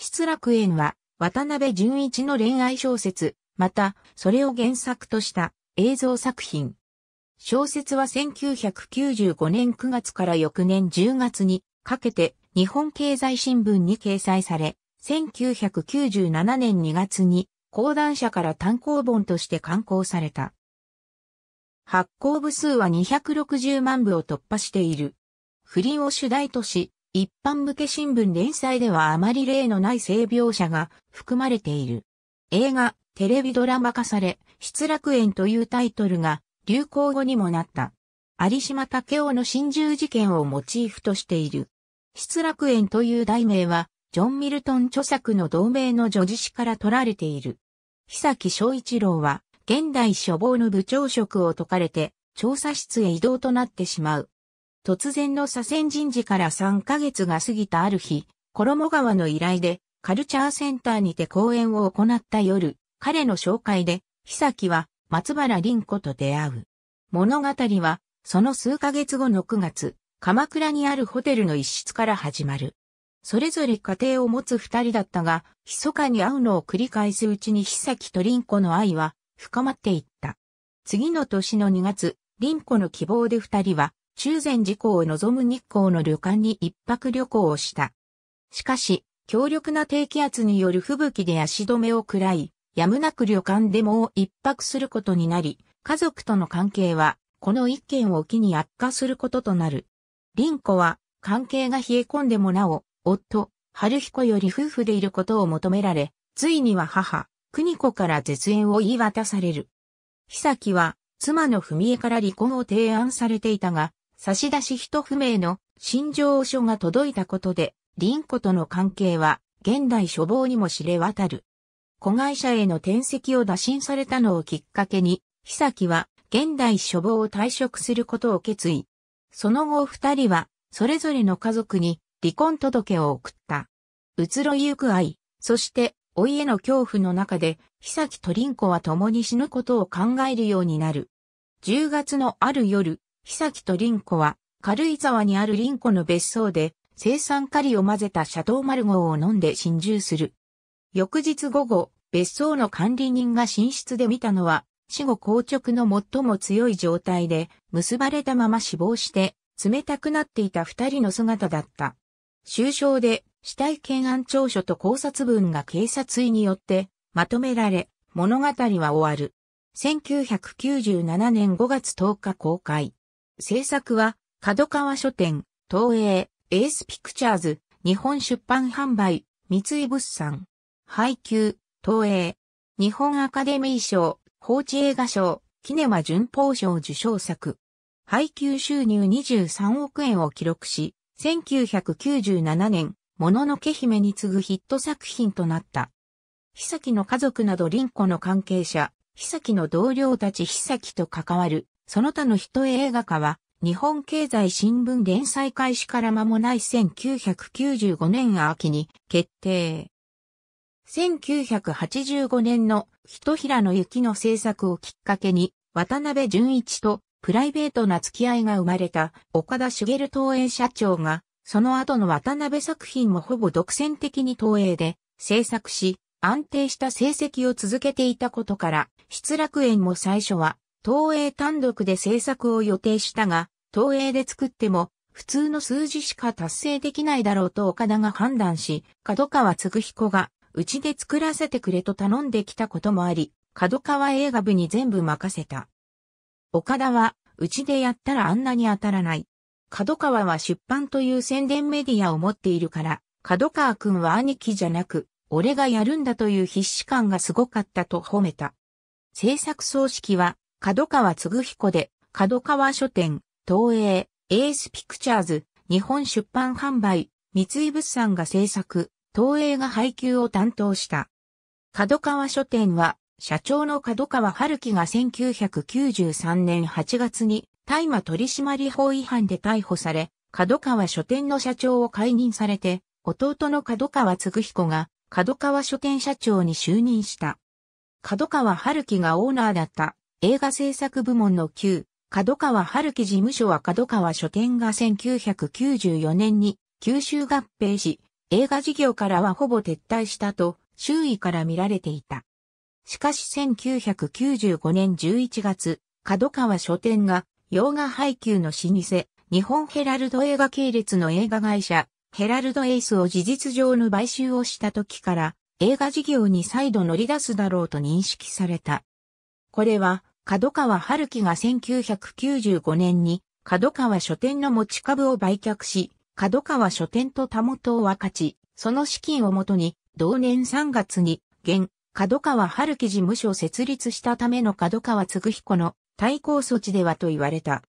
失楽園は渡辺淳一の恋愛小説、またそれを原作とした映像作品。小説は1995年9月から翌年10月にかけて日本経済新聞に掲載され、1997年2月に講談社から単行本として刊行された。発行部数は260万部を突破している。不倫を主題とし、一般向け新聞連載ではあまり例のない性描写が含まれている。映画、テレビドラマ化され、失楽園というタイトルが流行語にもなった。有島武雄の心中事件をモチーフとしている。失楽園という題名は、ジョン・ミルトン著作の同名の女児詩から取られている。久木昭一郎は、現代処方の部長職を解かれて、調査室へ移動となってしまう。突然の左遷人事から3ヶ月が過ぎたある日、衣川の依頼で、カルチャーセンターにて講演を行った夜、彼の紹介で、久木は松原凛子と出会う。物語は、その数ヶ月後の9月、鎌倉にあるホテルの一室から始まる。それぞれ家庭を持つ二人だったが、密かに会うのを繰り返すうちに久木と凛子の愛は深まっていった。次の年の2月、凛子の希望で二人は中禅寺湖を望む日光の旅館に一泊旅行をした。しかし、強力な低気圧による吹雪で足止めを食らい、やむなく旅館でもう一泊することになり、家族との関係は、この一件を機に悪化することとなる。凛子は、関係が冷え込んでもなお、夫、春彦より夫婦でいることを求められ、ついには母、美子から絶縁を言い渡される。久木は、妻の文江から離婚を提案されていたが、差出人不明の心情書が届いたことで、凛子との関係は現代処方にも知れ渡る。子会社への転籍を打診されたのをきっかけに、久木は現代処方を退職することを決意。その後二人は、それぞれの家族に離婚届を送った。移ろいゆく愛、そして老いへの恐怖の中で、久木と凛子は共に死ぬことを考えるようになる。10月のある夜、久木とン子は、軽井沢にあるン子の別荘で、生産カリを混ぜたシャトーマルゴーを飲んで侵入する。翌日午後、別荘の管理人が寝室で見たのは、死後硬直の最も強い状態で、結ばれたまま死亡して、冷たくなっていた二人の姿だった。終章で、死体検案調書と考察文が警察医によって、まとめられ、物語は終わる。1997年5月10日公開。制作は、角川書店、東映、エースピクチャーズ、日本出版販売、三井物産、配給、東映、日本アカデミー賞、放置映画賞、キネマ旬報賞受賞作。配給収入23億円を記録し、1997年、もののけ姫に次ぐヒット作品となった。久木の家族など凛子の関係者、久木の同僚たち久木と関わるその他の人映画化は、日本経済新聞連載開始から間もない1995年秋に決定。1985年の人平の雪の制作をきっかけに、渡辺淳一とプライベートな付き合いが生まれた岡田茂東映社長が、その後の渡辺作品もほぼ独占的に東映で制作し、安定した成績を続けていたことから、失楽園も最初は東映単独で制作を予定したが、東映で作っても普通の数字しか達成できないだろうと岡田が判断し、角川嗣彦がうちで作らせてくれと頼んできたこともあり、角川映画部に全部任せた。岡田は、うちでやったらあんなに当たらない。角川は出版という宣伝メディアを持っているから、角川くんは兄貴じゃなく、俺がやるんだという必死感がすごかったと褒めた。制作葬式は角川嗣彦で、角川書店、東映、エースピクチャーズ、日本出版販売、三井物産が制作、東映が配給を担当した。角川書店は、社長の角川春樹が1993年8月に大麻取締法違反で逮捕され、角川書店の社長を解任されて、弟の角川嗣彦が角川書店社長に就任した。角川春樹がオーナーだった映画制作部門の旧、角川春樹事務所は角川書店が1994年に九州合併し、映画事業からはほぼ撤退したと周囲から見られていた。しかし1995年11月、角川書店が洋画配給の老舗、日本ヘラルド映画系列の映画会社、ヘラルドエイスを事実上の買収をした時から映画事業に再度乗り出すだろうと認識された。これは角川春樹が1995年に角川書店の持ち株を売却し、角川書店と田元を分かち、その資金をもとに同年3月に現角川春樹事務所を設立したための角川嗣彦の対抗措置ではと言われた。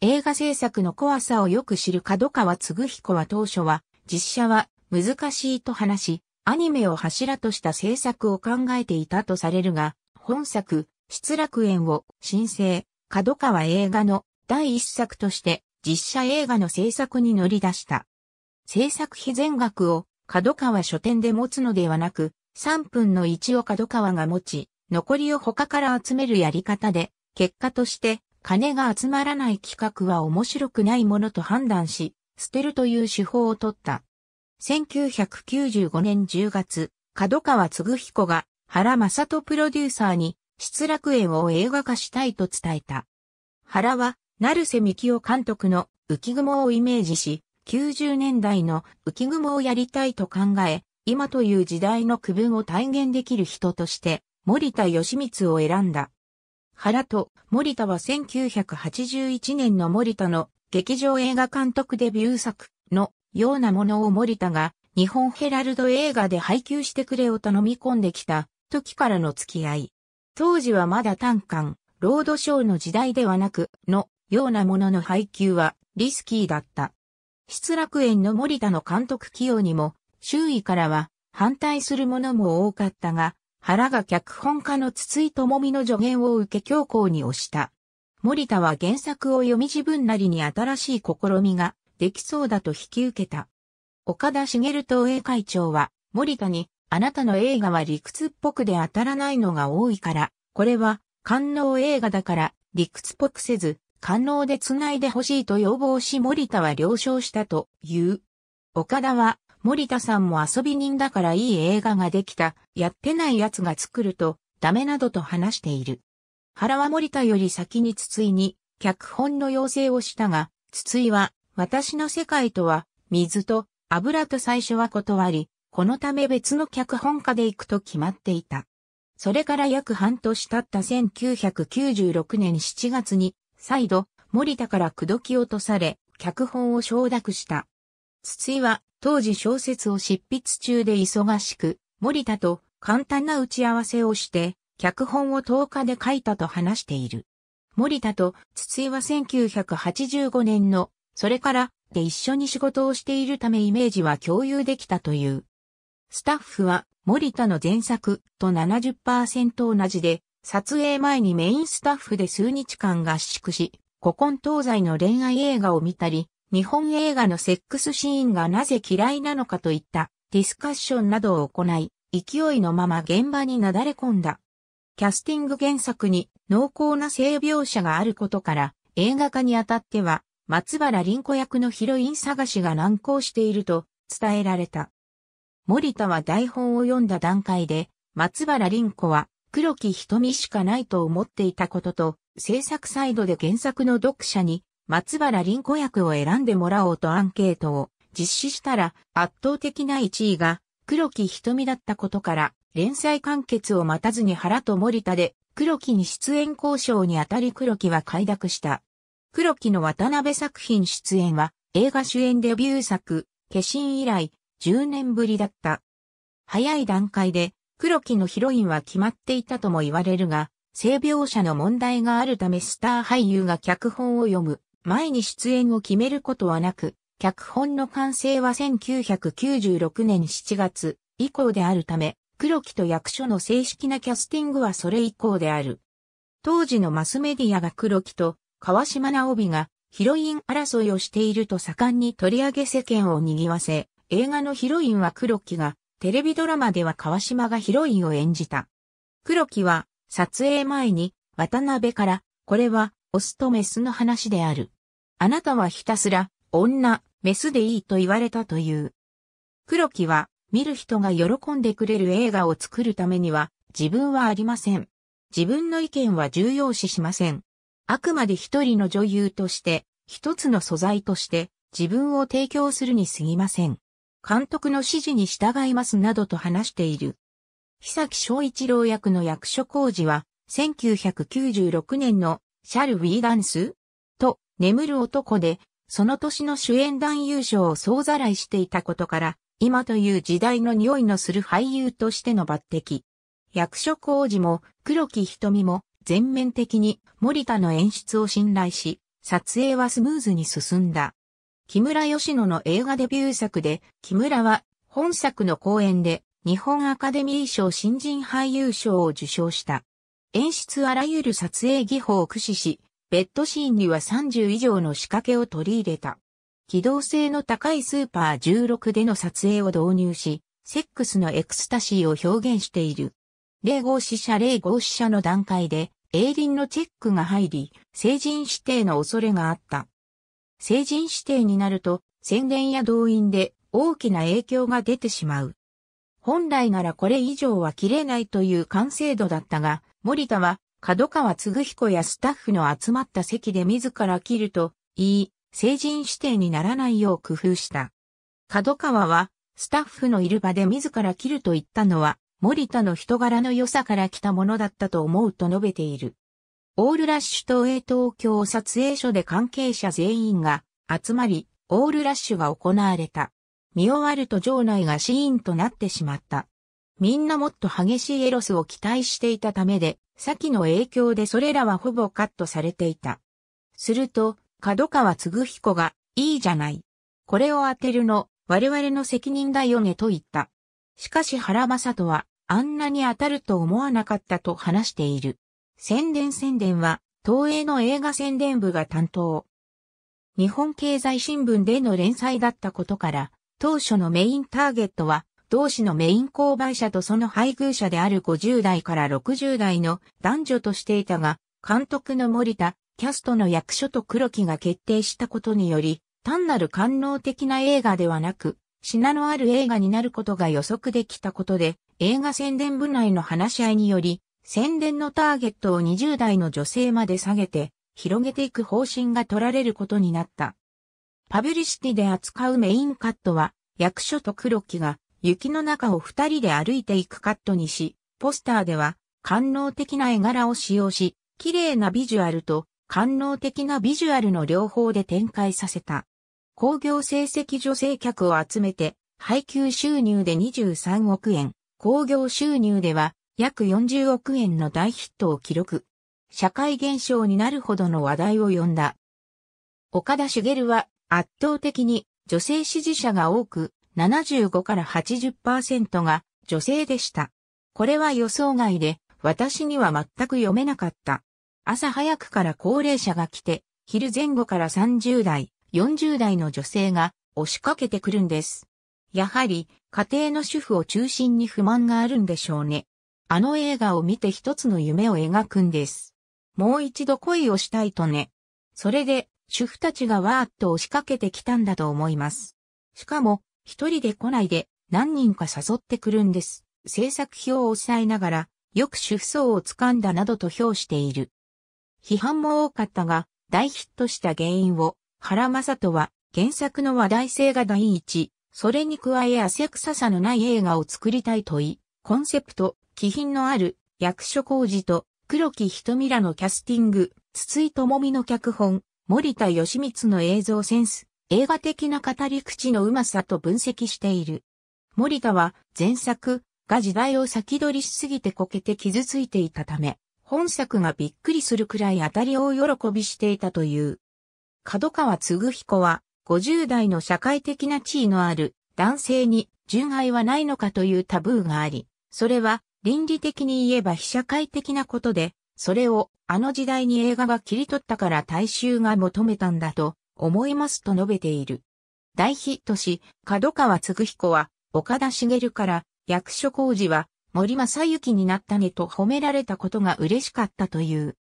映画制作の怖さをよく知る角川嗣彦は当初は実写は難しいと話し、アニメを柱とした制作を考えていたとされるが、本作、失楽園を申請、角川映画の第一作として実写映画の制作に乗り出した。制作費全額を角川書店で持つのではなく、3分の1を角川が持ち、残りを他から集めるやり方で、結果として金が集まらない企画は面白くないものと判断し、捨てるという手法を取った。1995年10月、角川嗣彦が原正人プロデューサーに失楽園を映画化したいと伝えた。原は、成瀬幹夫監督の浮雲をイメージし、90年代の浮雲をやりたいと考え、今という時代の区分を体現できる人として、森田義光を選んだ。原と森田は1981年の森田の劇場映画監督デビュー作のようなものを森田が日本ヘラルド映画で配給してくれを頼み込んできた時からの付き合い。当時はまだ単観ロードショーの時代ではなく、の、ようなものの配給は、リスキーだった。失楽園の森田の監督起用にも、周囲からは、反対する者も多かったが、原が脚本家の筒井智美の助言を受け強行に推した。森田は原作を読み自分なりに新しい試みができそうだと引き受けた。岡田茂東映会長は森田にあなたの映画は理屈っぽくで当たらないのが多いから、これは、官能映画だから、理屈っぽくせず、官能で繋いでほしいと要望し森田は了承したという。岡田は、森田さんも遊び人だからいい映画ができた、やってない奴が作ると、ダメなどと話している。原は森田より先に筒井に、脚本の要請をしたが、筒井は、私の世界とは、水と油と最初は断り、このため別の脚本家で行くと決まっていた。それから約半年経った1996年7月に、再度、森田から口説き落とされ、脚本を承諾した。筒井は、当時小説を執筆中で忙しく、森田と簡単な打ち合わせをして、脚本を10日で書いたと話している。森田と筒井は1985年の、それからで一緒に仕事をしているためイメージは共有できたという。スタッフは森田の前作と70%同じで、撮影前にメインスタッフで数日間合宿し、古今東西の恋愛映画を見たり、日本映画のセックスシーンがなぜ嫌いなのかといったディスカッションなどを行い、勢いのまま現場になだれ込んだ。キャスティング原作に濃厚な性描写があることから、映画化にあたっては、松原凛子役のヒロイン探しが難航していると伝えられた。森田は台本を読んだ段階で、松原凛子は黒木瞳しかないと思っていたことと、制作サイドで原作の読者に松原凛子役を選んでもらおうとアンケートを実施したら圧倒的な1位が黒木瞳だったことから連載完結を待たずに原と森田で黒木に出演交渉にあたり黒木は快諾した。黒木の渡辺作品出演は映画主演デビュー作、化身以来10年ぶりだった。早い段階で黒木のヒロインは決まっていたとも言われるが、性描写の問題があるためスター俳優が脚本を読む前に出演を決めることはなく、脚本の完成は1996年7月以降であるため、黒木と役所の正式なキャスティングはそれ以降である。当時のマスメディアが黒木と川島直美がヒロイン争いをしていると盛んに取り上げ世間を賑わせ、映画のヒロインは黒木が、テレビドラマでは川島がヒロインを演じた。黒木は、撮影前に、渡辺から、これは、オスとメスの話である。あなたはひたすら、女、メスでいいと言われたという。黒木は、見る人が喜んでくれる映画を作るためには、自分はありません。自分の意見は重要視しません。あくまで一人の女優として、一つの素材として、自分を提供するに過ぎません。監督の指示に従いますなどと話している。久木昭一郎役の役所工事は、1996年のシャル・ウィーダンスと眠る男で、その年の主演男優賞を総ざらいしていたことから、今という時代の匂いのする俳優としての抜擢。役所工事も黒木瞳も全面的に森田の演出を信頼し、撮影はスムーズに進んだ。木村義野の映画デビュー作で、木村は本作の講演で日本アカデミー賞新人俳優賞を受賞した。演出あらゆる撮影技法を駆使し、ベッドシーンには30以上の仕掛けを取り入れた。機動性の高いスーパー16での撮影を導入し、セックスのエクスタシーを表現している。0号死者0号死者の段階で、リンのチェックが入り、成人指定の恐れがあった。成人指定になると、宣伝や動員で大きな影響が出てしまう。本来ならこれ以上は切れないという完成度だったが、森田は、角川嗣彦やスタッフの集まった席で自ら切ると言い、成人指定にならないよう工夫した。角川は、スタッフのいる場で自ら切ると言ったのは、森田の人柄の良さから来たものだったと思うと述べている。オールラッシュ東映東京撮影所で関係者全員が集まり、オールラッシュが行われた。見終わると場内がシーンとなってしまった。みんなもっと激しいエロスを期待していたためで、先の影響でそれらはほぼカットされていた。すると、角川嗣彦が、いいじゃない。これを当てるの、我々の責任だよねと言った。しかし原正人は、あんなに当たると思わなかったと話している。宣伝宣伝は、東映の映画宣伝部が担当。日本経済新聞での連載だったことから、当初のメインターゲットは、同市のメイン購買者とその配偶者である50代から60代の男女としていたが、監督の森田、キャストの役所と黒木が決定したことにより、単なる官能的な映画ではなく、品のある映画になることが予測できたことで、映画宣伝部内の話し合いにより、宣伝のターゲットを20代の女性まで下げて、広げていく方針が取られることになった。パブリシティで扱うメインカットは、役所と黒木が雪の中を二人で歩いていくカットにし、ポスターでは官能的な絵柄を使用し、綺麗なビジュアルと官能的なビジュアルの両方で展開させた。工業成績女性客を集めて、配給収入で23億円、工業収入では約40億円の大ヒットを記録。社会現象になるほどの話題を呼んだ。岡田茂は圧倒的に女性支持者が多く、75から80%が女性でした。これは予想外で、私には全く読めなかった。朝早くから高齢者が来て、昼前後から30代、40代の女性が押しかけてくるんです。やはり、家庭の主婦を中心に不満があるんでしょうね。あの映画を見て一つの夢を描くんです。もう一度恋をしたいとね。それで、主婦たちがわーっと押しかけてきたんだと思います。しかも、一人で来ないで、何人か誘ってくるんです。制作表を抑えながら、よく主婦層を掴んだなどと評している。批判も多かったが、大ヒットした原因を、原正人は、原作の話題性が第一、それに加え汗臭さのない映画を作りたいと言い、コンセプト、気品のある役所広司と黒木瞳らのキャスティング、筒井智美の脚本、森田義光の映像センス、映画的な語り口のうまさと分析している。森田は前作が時代を先取りしすぎてこけて傷ついていたため、本作がびっくりするくらい当たりを喜びしていたという。角川嗣彦は50代の社会的な地位のある男性に純愛はないのかというタブーがあり、それは倫理的に言えば非社会的なことで、それをあの時代に映画が切り取ったから大衆が求めたんだと思いますと述べている。大ヒットし、角川嗣彦は岡田茂から役所工事は森正幸になったねと褒められたことが嬉しかったという。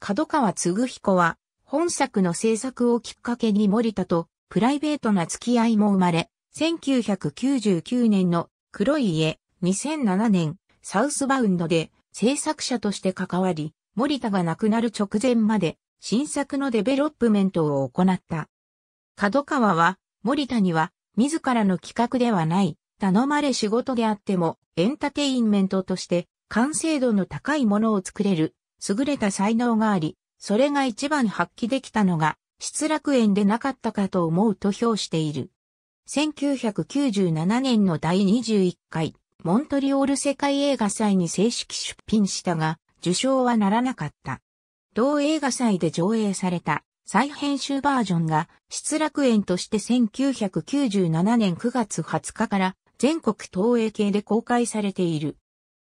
角川嗣彦は本作の制作をきっかけに森田とプライベートな付き合いも生まれ、1999年の黒い家、2007年、サウスバウンドで制作者として関わり、森田が亡くなる直前まで新作のデベロップメントを行った。角川は、森田には、自らの企画ではない、頼まれ仕事であっても、エンターテインメントとして、完成度の高いものを作れる、優れた才能があり、それが一番発揮できたのが、失楽園でなかったかと思うと評している。1997年の第21回モントリオール世界映画祭に正式出品したが、受賞はならなかった。同映画祭で上映された再編集バージョンが失楽園として1997年9月20日から全国東映系で公開されている。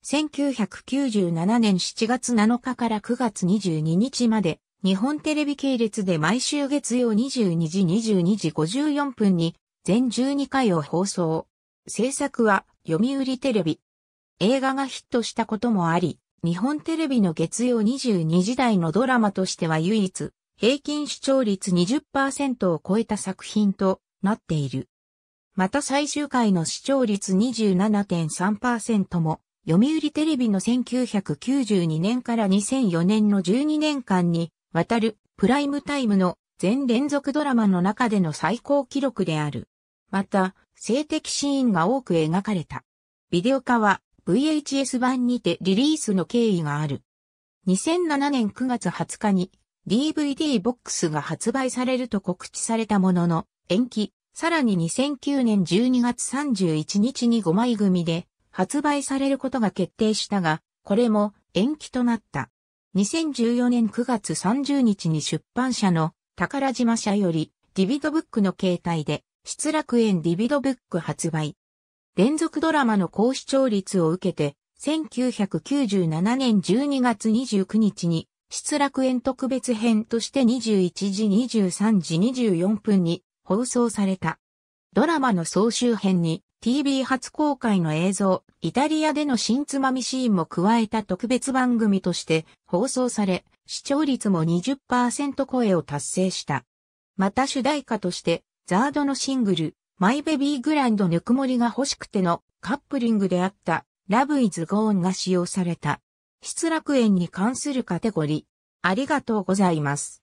1997年7月7日から9月22日まで日本テレビ系列で毎週月曜22時22時54分に全12回を放送。制作は読売テレビ。映画がヒットしたこともあり、日本テレビの月曜22時台のドラマとしては唯一、平均視聴率20%を超えた作品となっている。また最終回の視聴率27.3%も、読売テレビの1992年から2004年の12年間にわたるプライムタイムの全連続ドラマの中での最高記録である。また、性的シーンが多く描かれた。ビデオ化は VHS 版にてリリースの経緯がある。2007年9月20日に DVD ボックスが発売されると告知されたものの延期、さらに2009年12月31日に5枚組で発売されることが決定したが、これも延期となった。2014年9月30日に出版社の宝島社よりディビドブックの携帯で失楽園ディビドブック発売。連続ドラマの高視聴率を受けて、1997年12月29日に、失楽園特別編として21時23時24分に放送された。ドラマの総集編に TV 初公開の映像、イタリアでの新つまみシーンも加えた特別番組として放送され、視聴率も20%超えを達成した。また主題歌としてザードのシングル、マイベビーグランドぬくもりが欲しくてのカップリングであった、ラブイズゴーンが使用された。失楽園に関するカテゴリー。ありがとうございます。